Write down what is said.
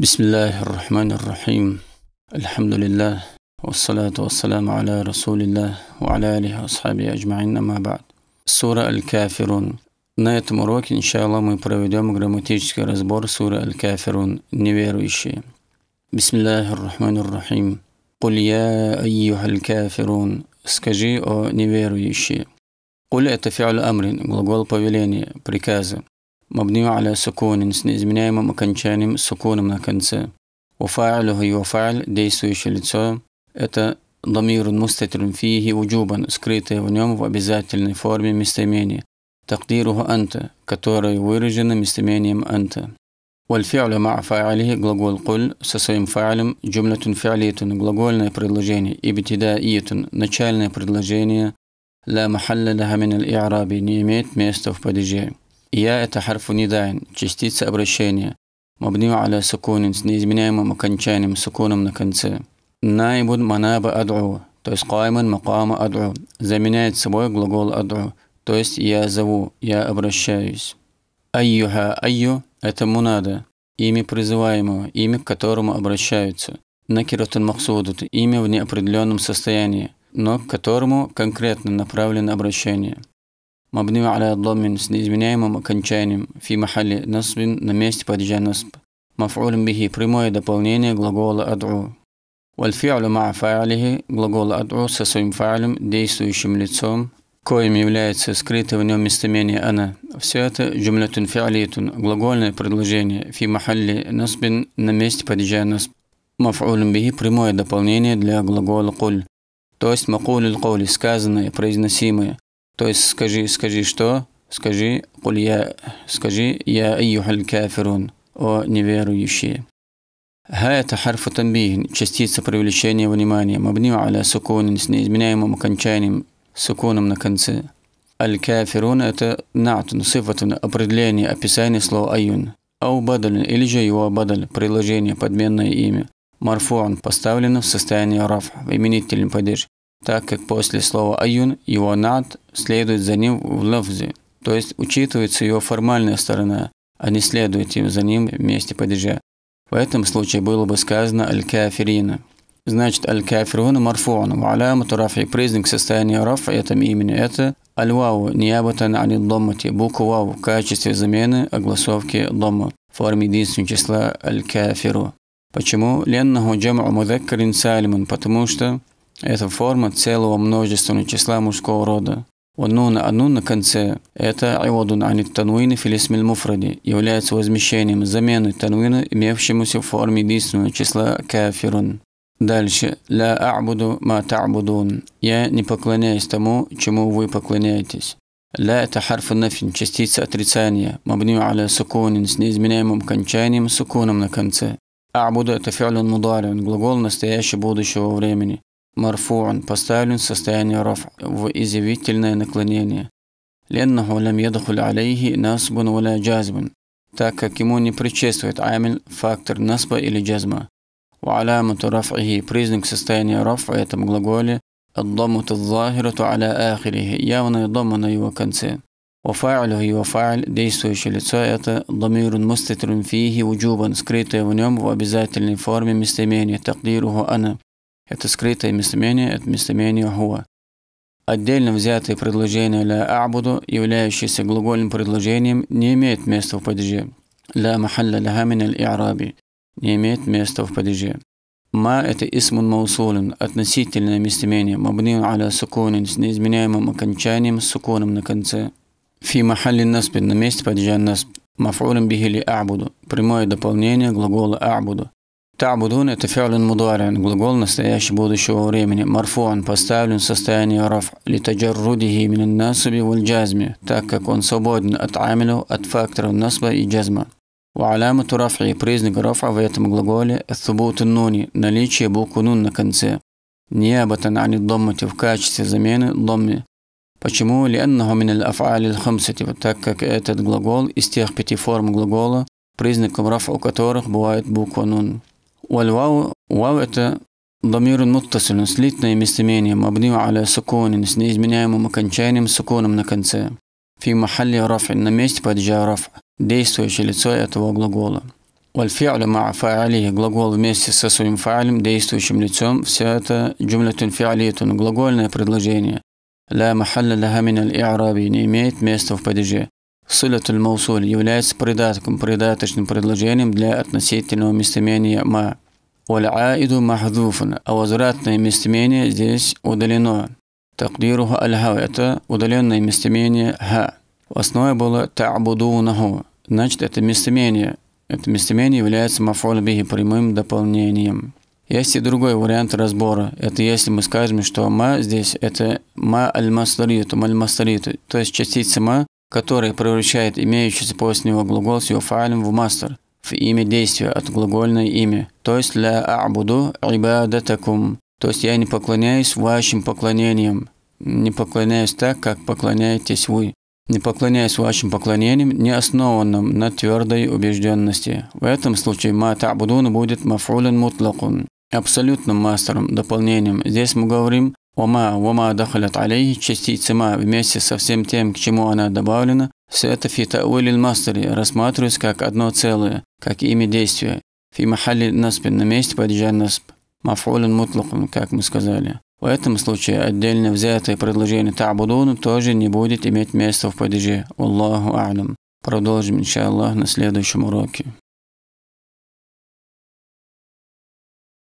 بسم الله الرحمن الرحيم الحمد لله والصلاة والسلام على رسول الله وعلى آله وأصحابه أجمعين أما بعد Сура Аль-Кафирун. На этом уроке, иншаллах, мы проведем грамматический разбор суры Аль-Кафирун, неверующие. Бисмиллахи рахмани рахим. Куль я айюха аль-кафирун. Скажи, о неверующие. Куль – это фиаль амрин, глагол повеления, приказа. مبني على سكون سنيز من أيما مكان شانم سكون من كنسة وفاعله يفعل ديسو يشلتسو إتا ضمير مستتر فيه وجوبا سكريتا ونوم وبذاتلن فورمي مستميني تقديره أنت كتوري ويرجن مستمينيم أنت والفعل مع فاعله غلغول قل سسويم فاعلم جملة فعلية غلغولنا предложение ابتدائية نشالنا предложение لا محل لها من الإعراب نيميت ميستوف بديجيه Я – это харфу нидайн, частица обращения, мабнию аля сукунин с неизменяемым окончанием, сукуном на конце. Наибун манаба адру, то есть кайман макама адру, заменяет собой глагол адру, то есть я зову, я обращаюсь. Айюха айю – это мунада, имя призываемого, имя, к которому обращаются. Накиратун максудут – имя в неопределенном состоянии, но к которому конкретно направлено обращение. مبني على الضم с неизменяемым окончанием في محل نصب на месте падежа نصب مفعول به прямое дополнение глагола أدعو والفعل مع فاعله глагол أدعو со своим фа'лем действующим лицом коим является скрытое в нем местоимение «она». Все это «джумлятун фиалитун» – глагольное предложение «фи махалли насбин» – на месте падежа насб. Маф'улун бихи – прямое дополнение для глагола «куль», то есть «макулюль кули» – сказанное, произносимое. То есть скажи, скажи что? Скажи, я, скажи, я айюхаль кафирун, о неверующие. Ха – это харфу тамбих, частица привлечения внимания, мабниу аля сукунин с неизменяемым окончанием, сукуном на конце. Аль-кафирун это натун, сифатун, определение, описание слова аюн. Ау бадаль, или же его бадаль, приложение, подменное имя. Марфуан поставлено в состояние раф, именительный падеж так как после слова «аюн» его «над» следует за ним в лафзе, то есть учитывается его формальная сторона, а не следует им за ним вместе падежа. В этом случае было бы сказано «аль-кафирина». Значит, «аль-кафируна марфуан» в алямату признак состояния рафа этом имени – это «аль-вау» ниябатан ани доммати, буква «вау» в качестве замены огласовки дома в форме единственного числа «аль-кафиру». Почему? «Леннаху джам'у мудаккарин сальман», потому что эта форма целого множественного числа мужского рода. والنون النون «ну» на конце – это عوض عن التنوين في الاسم المفرد, является возмещением замены тануина имевшемуся в форме единственного числа кафирун. Дальше. «Ля а'буду ма та'будун» – «Я не поклоняюсь тому, чему вы поклоняетесь». «Ля» – это харф нафин, частица отрицания, мабню аля сукунин с неизменяемым окончанием сукуном на конце. «А'буду» – это фи'лун мударин, глагол настоящего будущего времени. مرفوع поставлен в состояние رفع в изъявительное наклонение. لأنه لم يدخل عليه نصب ولا جازم так как ему не предшествует амиль фактор насба или джазма. وعلامة رفعه признак состояния رفع в этом глаголе الضمة الظاهرة على آخره явная дома на его конце. وفاعله его фа'ль, действующее лицо, это ضمير مستتر فيه وجوبا, скрытое в нем в обязательной форме местоимение, تقديره أنا. Это скрытое местоимение от местоимения «хуа». Отдельно взятое предложение «ля а'буду», являющееся глагольным предложением, не имеет места в падеже. «Ля махалля ляха мин аль не имеет места в падеже. «Ма» – это «исмун маусулин», относительное местоимение, мабнин аля сукунин с неизменяемым окончанием с суконом на конце. «Фи махалли наспин» – на месте падежа насп. «Мафулин бихили а'буду» – прямое дополнение глагола «а'буду». Та'будун – это фиалин мударин, глагол настоящего будущего времени, марфуан, поставлен в состояние раф, литаджаррудихи минин насаби валь джазми, так как он свободен от амилю, от факторов насба и джазма. وعلامة رفعه признак رفع в этом глаголе ثبوت النون наличие буквы нун на конце نيابة عن الضمة в качестве замены ضمы Почему? لأنه من الأفعال الخمسة так как этот глагол из тех пяти форм глагола признаком рафа у которых бывает буква нун والواو واو ضمير متصل سليتنا يمستميني مبني على سكون سنيز من يوم مكان شاني سكون من كنسة في محل رفع نميست بعد جاء رفع ديستو يشلتسو يتوى والفعل مع فاعله глагол вместе со своим فاعلем, действующим лицом, вся эта جملة فعلية, глагольное предложение. لا محل لها من الإعراب, не имеет места в Сылятуль Маусуль является придатком, придаточным предложением для относительного местоимения «ма». Валь-аиду махдуфан, а возвратное местоимение здесь удалено. Такдируху аль-ха – это удаленное местоимение «ха». В основе было «та'будунаху», значит это местоимение. Это местоимение является мафуль прямым дополнением. Есть и другой вариант разбора. Это если мы скажем, что ма здесь это ма аль-мастариту, маль-мастариту, то есть частица ма который превращает имеющийся после него глагол с его файлем в мастер, в имя действия от глагольное имя, то есть «Ля а'буду ибадатакум», то есть «Я не поклоняюсь вашим поклонениям, не поклоняюсь так, как поклоняетесь вы». Не поклоняюсь вашим поклонениям, не основанным на твердой убежденности. В этом случае «ма та'будун» будет «мафулен мутлакун» абсолютным мастером, дополнением. Здесь мы говорим Ома, вама дахалят алей, частица ма вместе со всем тем, к чему она добавлена, все это фитауиль мастере рассматривается как одно целое, как имя действия. Фи махали наспин на месте падежа насп. Мафулин мутлахун, как мы сказали. В этом случае отдельно взятое предложение Табудуну тоже не будет иметь места в падеже. Аллаху алям. Продолжим, иншаллах, на следующем уроке.